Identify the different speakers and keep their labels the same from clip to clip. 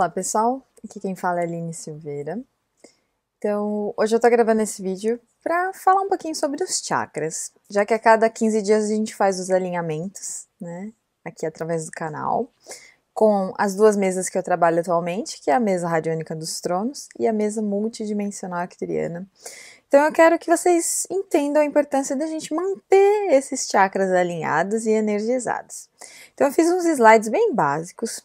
Speaker 1: Olá pessoal, aqui quem fala é Aline Silveira. Então, hoje eu tô gravando esse vídeo para falar um pouquinho sobre os chakras, já que a cada 15 dias a gente faz os alinhamentos, né, aqui através do canal, com as duas mesas que eu trabalho atualmente, que é a mesa radiônica dos tronos e a mesa multidimensional acturiana. Então, eu quero que vocês entendam a importância da gente manter esses chakras alinhados e energizados. Então, eu fiz uns slides bem básicos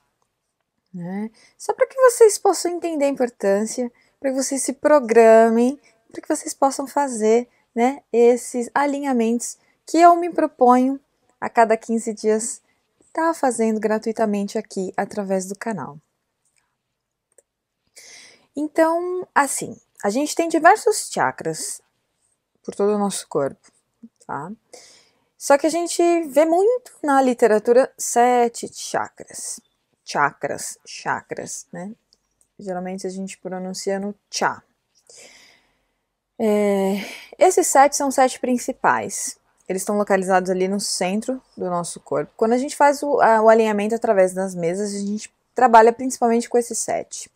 Speaker 1: né? Só para que vocês possam entender a importância, para que vocês se programem, para que vocês possam fazer, né, esses alinhamentos que eu me proponho a cada 15 dias estar tá fazendo gratuitamente aqui através do canal. Então, assim, a gente tem diversos chakras por todo o nosso corpo, tá? Só que a gente vê muito na literatura sete chakras chakras, chakras, né? Geralmente a gente pronuncia no chá. É, esses sete são sete principais. Eles estão localizados ali no centro do nosso corpo. Quando a gente faz o, a, o alinhamento através das mesas, a gente trabalha principalmente com esses sete.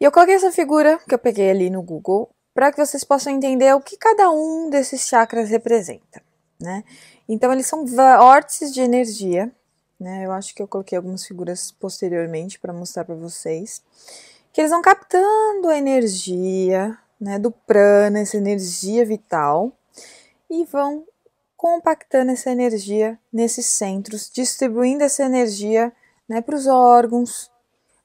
Speaker 1: E eu coloquei essa figura que eu peguei ali no Google para que vocês possam entender o que cada um desses chakras representa, né? Então eles são vórtices de energia né? Eu acho que eu coloquei algumas figuras posteriormente para mostrar para vocês que eles vão captando a energia, né, do prana, essa energia vital e vão compactando essa energia nesses centros, distribuindo essa energia, né, para os órgãos,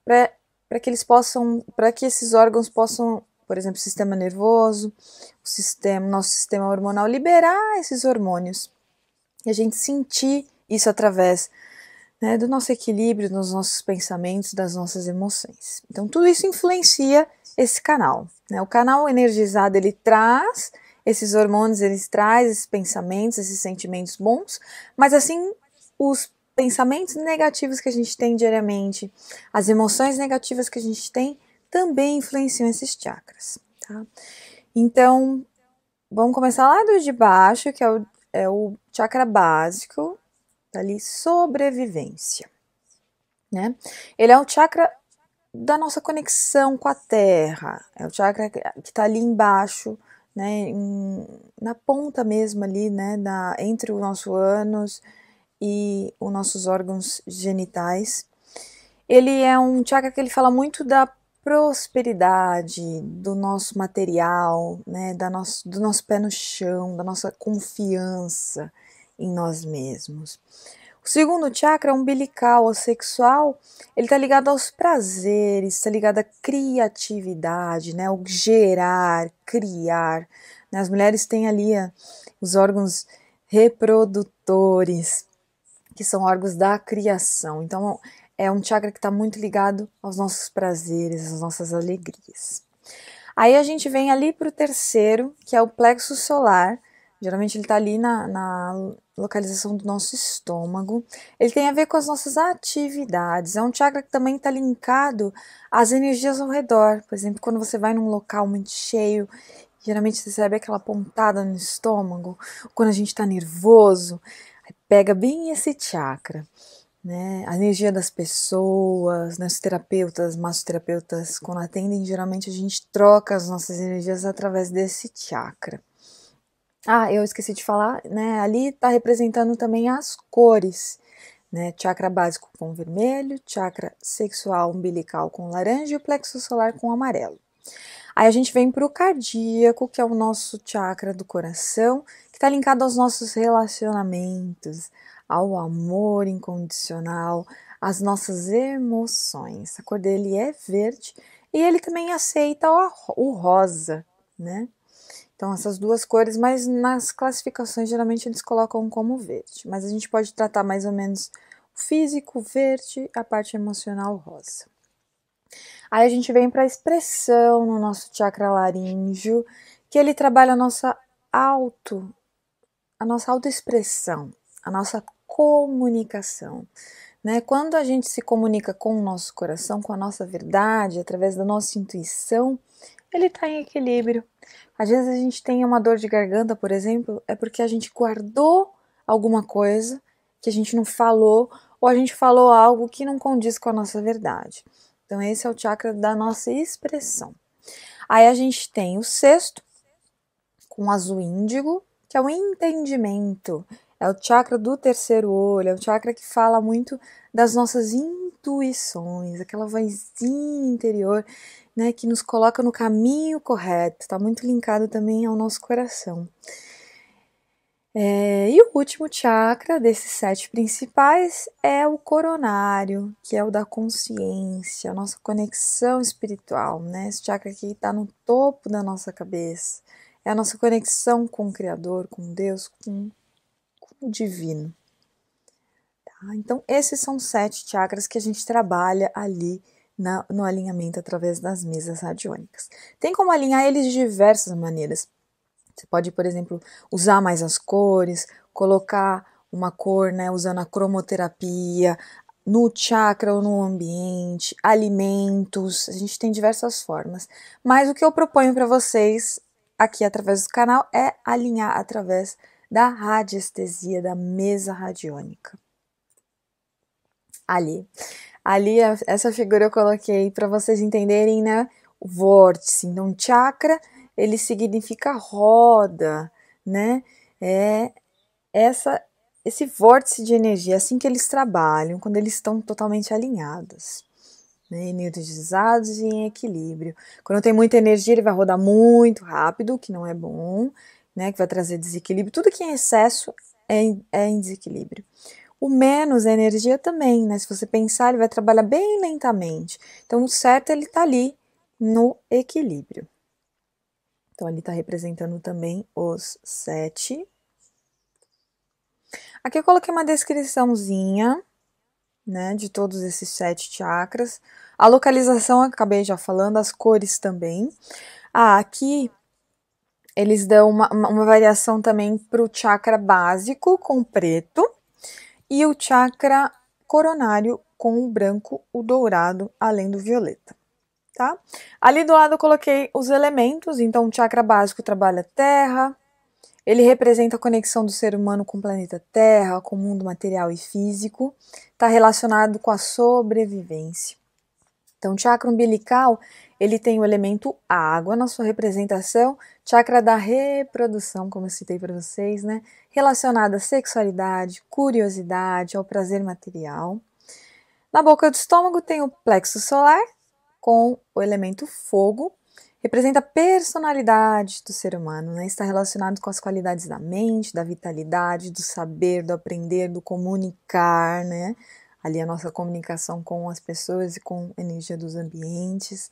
Speaker 1: para que eles possam, para que esses órgãos possam por exemplo, o sistema nervoso, o sistema, nosso sistema hormonal, liberar esses hormônios. E a gente sentir isso através né, do nosso equilíbrio, dos nossos pensamentos, das nossas emoções. Então, tudo isso influencia esse canal. Né? O canal energizado ele traz esses hormônios, ele traz esses pensamentos, esses sentimentos bons, mas assim os pensamentos negativos que a gente tem diariamente, as emoções negativas que a gente tem também influenciam esses chakras. Tá? Então, vamos começar lá do de baixo, que é o, é o chakra básico, Tá ali sobrevivência. Né? Ele é o chakra da nossa conexão com a terra, é o chakra que está ali embaixo, né, em, na ponta mesmo ali, né, na, entre o nosso ânus e os nossos órgãos genitais. Ele é um chakra que ele fala muito da prosperidade, do nosso material, né, da nosso, do nosso pé no chão, da nossa confiança em nós mesmos. O segundo chakra é umbilical ou sexual, ele está ligado aos prazeres, está ligado à criatividade, né? O gerar, criar. Né? As mulheres têm ali a, ah, os órgãos reprodutores, que são órgãos da criação. Então, é um chakra que está muito ligado aos nossos prazeres, às nossas alegrias. Aí a gente vem ali para o terceiro, que é o plexo solar, Geralmente ele está ali na, na, localização do nosso estômago. Ele tem a ver com as nossas atividades. É um chakra que também está linkado às energias ao redor. Por exemplo, quando você vai num local muito cheio, geralmente você recebe aquela pontada no estômago. Quando a gente está nervoso, pega bem esse chakra. Né? A energia das pessoas, né? os terapeutas, massoterapeutas, quando atendem, geralmente a gente troca as nossas energias através desse chakra. Ah, eu esqueci de falar, né? Ali está representando também as cores, né? Chakra básico com vermelho, chakra sexual umbilical com laranja e o plexo solar com amarelo. Aí a gente vem para o cardíaco, que é o nosso chakra do coração, que está linkado aos nossos relacionamentos, ao amor incondicional, às nossas emoções. A cor dele é verde e ele também aceita o rosa, né? Então, essas duas cores, mas nas classificações geralmente eles colocam como verde. Mas a gente pode tratar mais ou menos o físico verde, a parte emocional rosa. Aí a gente vem para a expressão no nosso chakra laríngeo, que ele trabalha a nossa auto, a nossa autoexpressão, a nossa comunicação. Né? Quando a gente se comunica com o nosso coração, com a nossa verdade, através da nossa intuição, ele está em equilíbrio às vezes a gente tem uma dor de garganta, por exemplo, é porque a gente guardou alguma coisa que a gente não falou ou a gente falou algo que não condiz com a nossa verdade. Então, esse é o chakra da nossa expressão. Aí a gente tem o sexto, com azul índigo, que é o entendimento. É o chakra do terceiro olho, é o chakra que fala muito das nossas intuições, aquela vozinha interior, né, que nos coloca no caminho correto, está muito linkado também ao nosso coração. É, e o último chakra desses sete principais é o coronário, que é o da consciência, a nossa conexão espiritual, né? Esse chakra aqui está no topo da nossa cabeça, é a nossa conexão com o Criador, com Deus, com, com o divino. Ah, então, esses são sete chakras que a gente trabalha ali na, no alinhamento através das mesas radiônicas. Tem como alinhar eles de diversas maneiras. Você pode, por exemplo, usar mais as cores, colocar uma cor, né, usando a cromoterapia no chakra ou no ambiente, alimentos, a gente tem diversas formas. Mas o que eu proponho para vocês aqui através do canal é alinhar através da radiestesia, da mesa radiônica ali. Ali, essa figura eu coloquei para vocês entenderem, né? O vórtice. Então, chakra, ele significa roda, né? É essa, esse vórtice de energia, é assim que eles trabalham, quando eles estão totalmente alinhados. Né, energizados e em equilíbrio. Quando tem muita energia, ele vai rodar muito rápido, que não é bom, né, que vai trazer desequilíbrio. Tudo que é em excesso é em, é em desequilíbrio. O menos é energia também, né? Se você pensar, ele vai trabalhar bem lentamente. Então, o certo é ele está ali no equilíbrio. Então, ali está representando também os sete. Aqui eu coloquei uma descriçãozinha, né, de todos esses sete chakras. A localização, acabei já falando, as cores também. Ah, aqui eles dão uma, uma variação também para o chakra básico com preto e o chakra coronário com o branco, o dourado, além do violeta. Tá? Ali do lado eu coloquei os elementos, então o chakra básico trabalha terra, ele representa a conexão do ser humano com o planeta Terra, com o mundo material e físico, está relacionado com a sobrevivência. Então, o chakra umbilical, ele tem o elemento água na sua representação, chakra da reprodução, como eu citei para vocês, né? Relacionada à sexualidade, curiosidade, ao prazer material. Na boca do estômago tem o plexo solar com o elemento fogo, representa a personalidade do ser humano, né? Está relacionado com as qualidades da mente, da vitalidade, do saber, do aprender, do comunicar, né? ali a nossa comunicação com as pessoas e com a energia dos ambientes.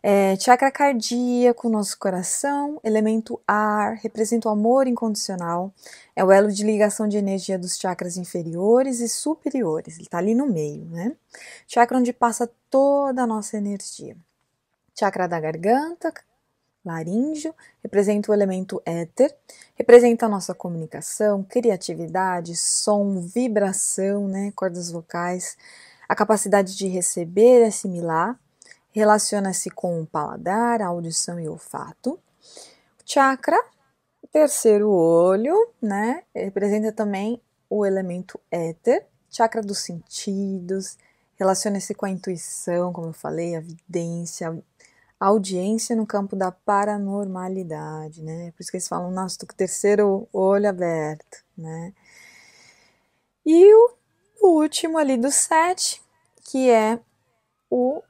Speaker 1: É, chakra cardíaco, nosso coração, elemento ar, representa o amor incondicional, é o elo de ligação de energia dos chakras inferiores e superiores, ele está ali no meio, né? Chakra onde passa toda a nossa energia. Chakra da garganta, laríngeo, representa o elemento éter, representa a nossa comunicação, criatividade, som, vibração, né, cordas vocais, a capacidade de receber e assimilar, relaciona-se com o paladar, a audição e o olfato. O chakra, o terceiro olho, né, representa também o elemento éter, chakra dos sentidos, relaciona-se com a intuição, como eu falei, a vidência, audiência no campo da paranormalidade, né? Por isso que eles falam, nossa, tô com o terceiro olho aberto, né? E o, o último ali do sete, que é o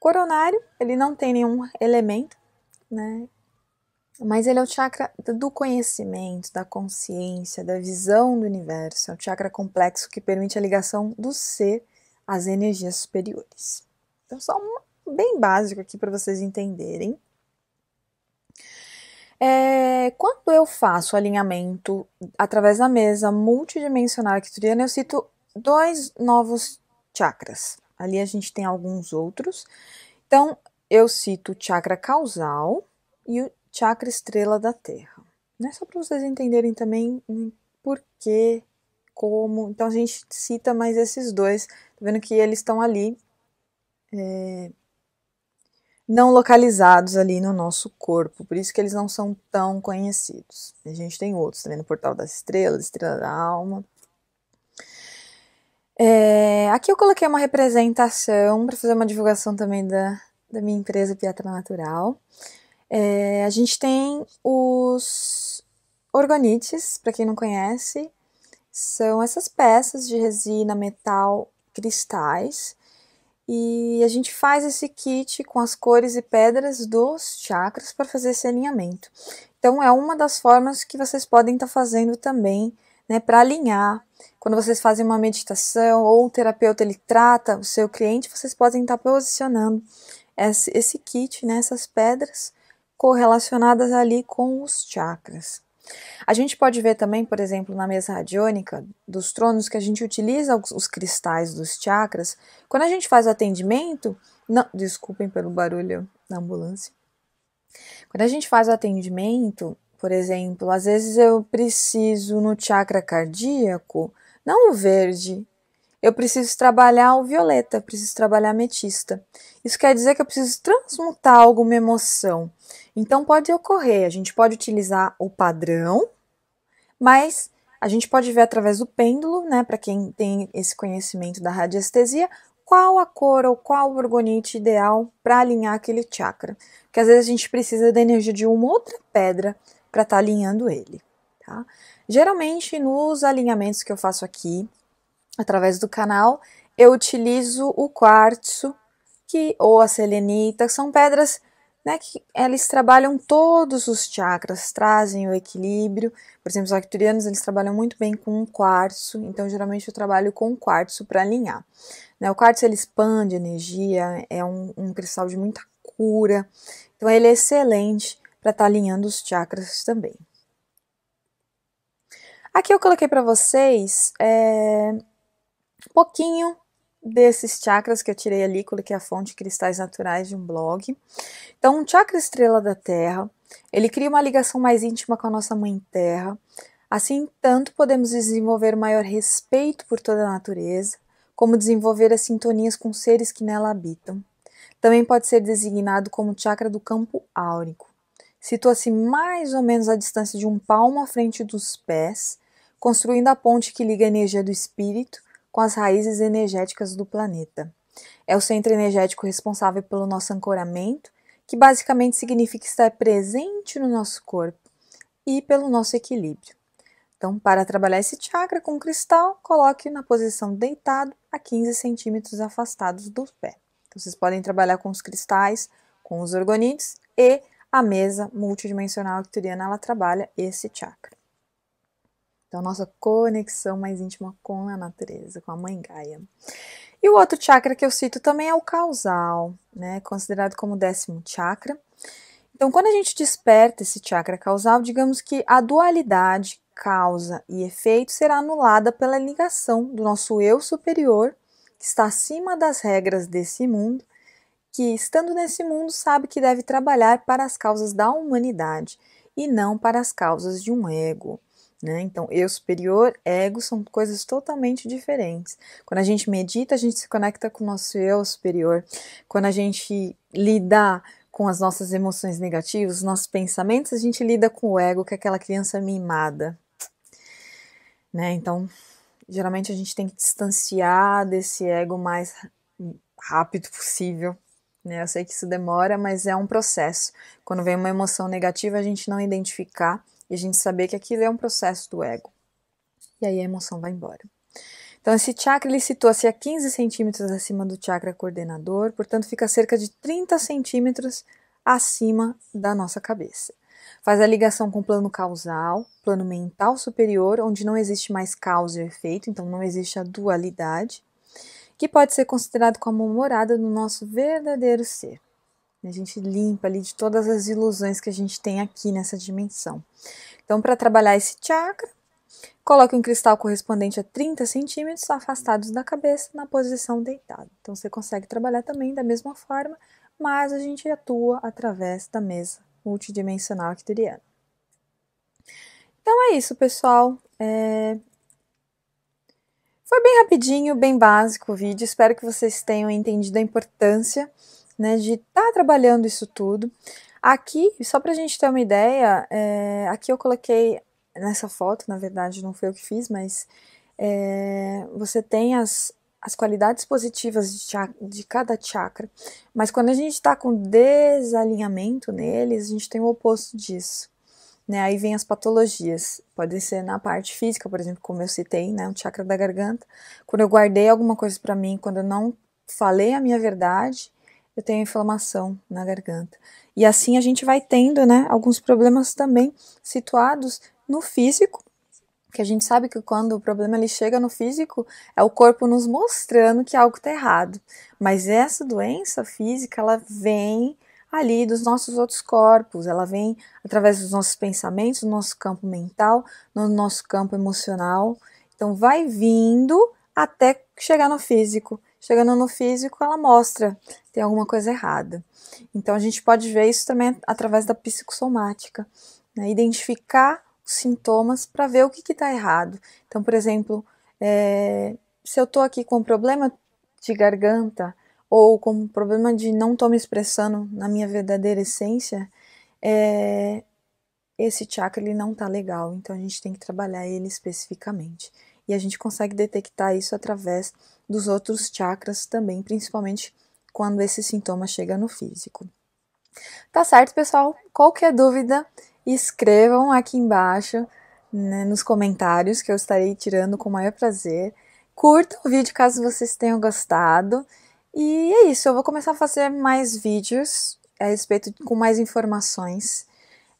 Speaker 1: coronário, ele não tem nenhum elemento, né? Mas ele é o chakra do conhecimento, da consciência, da visão do universo. É o chakra complexo que permite a ligação do ser às energias superiores. Então, só uma bem básico aqui para vocês entenderem. É, quando eu faço alinhamento através da mesa multidimensional arquituriana, eu cito dois novos chakras. Ali a gente tem alguns outros. Então, eu cito o chakra causal e o chakra estrela da Terra. é Só para vocês entenderem também né, por que, como. Então, a gente cita mais esses dois. Tá vendo que eles estão ali. É, não localizados ali no nosso corpo, por isso que eles não são tão conhecidos. A gente tem outros também no Portal das Estrelas, Estrela da Alma. É, aqui eu coloquei uma representação para fazer uma divulgação também da, da minha empresa Piatra Natural. É, a gente tem os organites, para quem não conhece, são essas peças de resina, metal, cristais e a gente faz esse kit com as cores e pedras dos chakras para fazer esse alinhamento. Então é uma das formas que vocês podem estar tá fazendo também, né, para alinhar. Quando vocês fazem uma meditação ou o terapeuta ele trata o seu cliente, vocês podem estar tá posicionando esse, esse kit, né, essas pedras correlacionadas ali com os chakras. A gente pode ver também, por exemplo, na mesa radiônica dos tronos, que a gente utiliza os cristais dos chakras. Quando a gente faz o atendimento, não, desculpem pelo barulho da ambulância. Quando a gente faz o atendimento, por exemplo, às vezes eu preciso no chakra cardíaco, não o verde, eu preciso trabalhar o violeta, preciso trabalhar a ametista. Isso quer dizer que eu preciso transmutar alguma emoção. Então pode ocorrer, a gente pode utilizar o padrão, mas a gente pode ver através do pêndulo, né, para quem tem esse conhecimento da radiestesia, qual a cor ou qual o orgonite ideal para alinhar aquele chakra. Porque às vezes a gente precisa da energia de uma outra pedra para estar tá alinhando ele. Tá? Geralmente, nos alinhamentos que eu faço aqui, através do canal, eu utilizo o quartzo que, ou a selenita, são pedras né, que eles trabalham todos os chakras, trazem o equilíbrio. Por exemplo, os arcturianos eles trabalham muito bem com um quartzo, então geralmente eu trabalho com o quartzo para alinhar. Né, o quartzo ele expande energia, é um, um cristal de muita cura, então ele é excelente para estar tá alinhando os chakras também. Aqui eu coloquei para vocês é, um pouquinho desses chakras que eu tirei ali, coloquei a fonte de cristais naturais de um blog. Então, um chakra estrela da Terra, ele cria uma ligação mais íntima com a nossa mãe Terra. Assim, tanto podemos desenvolver maior respeito por toda a natureza, como desenvolver as sintonias com seres que nela habitam. Também pode ser designado como chakra do campo áurico. Situa-se mais ou menos à distância de um palmo à frente dos pés, construindo a ponte que liga a energia do espírito com as raízes energéticas do planeta. É o centro energético responsável pelo nosso ancoramento, que basicamente significa estar presente no nosso corpo e pelo nosso equilíbrio. Então, para trabalhar esse chakra com cristal, coloque na posição deitado a 15 centímetros afastados do pé. Então, vocês podem trabalhar com os cristais, com os orgonites e a mesa multidimensional que ela trabalha esse chakra. Então, nossa conexão mais íntima com a natureza, com a mãe Gaia. E o outro chakra que eu cito também é o causal, né? Considerado como décimo chakra. Então, quando a gente desperta esse chakra causal, digamos que a dualidade causa e efeito será anulada pela ligação do nosso eu superior, que está acima das regras desse mundo, que estando nesse mundo sabe que deve trabalhar para as causas da humanidade e não para as causas de um ego. Né? Então, eu superior, ego são coisas totalmente diferentes. Quando a gente medita, a gente se conecta com o nosso eu superior. Quando a gente lidar com as nossas emoções negativas, os nossos pensamentos, a gente lida com o ego, que é aquela criança mimada. Né? Então, geralmente a gente tem que distanciar desse ego o mais rápido possível. Né? Eu sei que isso demora, mas é um processo. Quando vem uma emoção negativa, a gente não identificar e a gente saber que aquilo é um processo do ego. E aí a emoção vai embora. Então, esse chakra ele situa-se a 15 centímetros acima do chakra coordenador, portanto, fica cerca de 30 centímetros acima da nossa cabeça. Faz a ligação com o plano causal, plano mental superior, onde não existe mais causa e efeito, então não existe a dualidade, que pode ser considerado como morada do nosso verdadeiro ser. A gente limpa ali de todas as ilusões que a gente tem aqui nessa dimensão. Então, para trabalhar esse chakra, coloque um cristal correspondente a 30 centímetros afastados da cabeça na posição deitada. Então, você consegue trabalhar também da mesma forma, mas a gente atua através da mesa multidimensional arcturiana. Então é isso, pessoal. É... Foi bem rapidinho, bem básico o vídeo. Espero que vocês tenham entendido a importância né, de estar tá trabalhando isso tudo. Aqui, só para a gente ter uma ideia, é, aqui eu coloquei nessa foto, na verdade não foi eu que fiz, mas é, você tem as, as qualidades positivas de, chakra, de cada chakra, mas quando a gente está com desalinhamento neles, a gente tem o oposto disso. Né? Aí vem as patologias, podem ser na parte física, por exemplo, como eu citei, né? o chakra da garganta. Quando eu guardei alguma coisa para mim, quando eu não falei a minha verdade, eu tenho inflamação na garganta. E assim a gente vai tendo, né, alguns problemas também situados no físico, que a gente sabe que quando o problema ele chega no físico, é o corpo nos mostrando que algo está errado. Mas essa doença física, ela vem ali dos nossos outros corpos, ela vem através dos nossos pensamentos, do nosso campo mental, no nosso campo emocional. Então vai vindo até chegar no físico. Chegando no físico, ela mostra tem alguma coisa errada. Então a gente pode ver isso também através da psicossomática, né? identificar os sintomas para ver o que está errado. Então, por exemplo, é, se eu estou aqui com um problema de garganta ou com um problema de não estou me expressando na minha verdadeira essência, é, esse chakra ele não está legal. Então a gente tem que trabalhar ele especificamente e a gente consegue detectar isso através dos outros chakras também, principalmente quando esse sintoma chega no físico. Tá certo, pessoal? Qualquer dúvida, escrevam aqui embaixo né, nos comentários que eu estarei tirando com o maior prazer. Curta o vídeo caso vocês tenham gostado. E é isso, eu vou começar a fazer mais vídeos a respeito com mais informações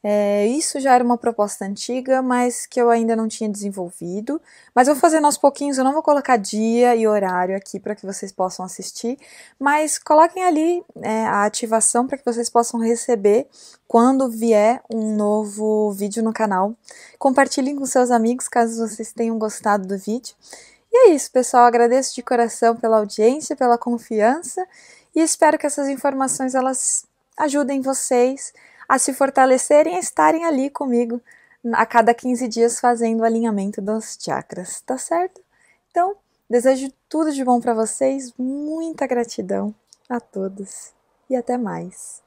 Speaker 1: é, isso já era uma proposta antiga, mas que eu ainda não tinha desenvolvido. Mas vou fazendo aos pouquinhos, eu não vou colocar dia e horário aqui para que vocês possam assistir, mas coloquem ali é, a ativação para que vocês possam receber quando vier um novo vídeo no canal. Compartilhem com seus amigos caso vocês tenham gostado do vídeo. E é isso, pessoal. Agradeço de coração pela audiência, pela confiança e espero que essas informações elas ajudem vocês a se fortalecerem e estarem ali comigo a cada 15 dias fazendo o alinhamento dos chakras, tá certo? Então, desejo tudo de bom para vocês, muita gratidão a todos e até mais.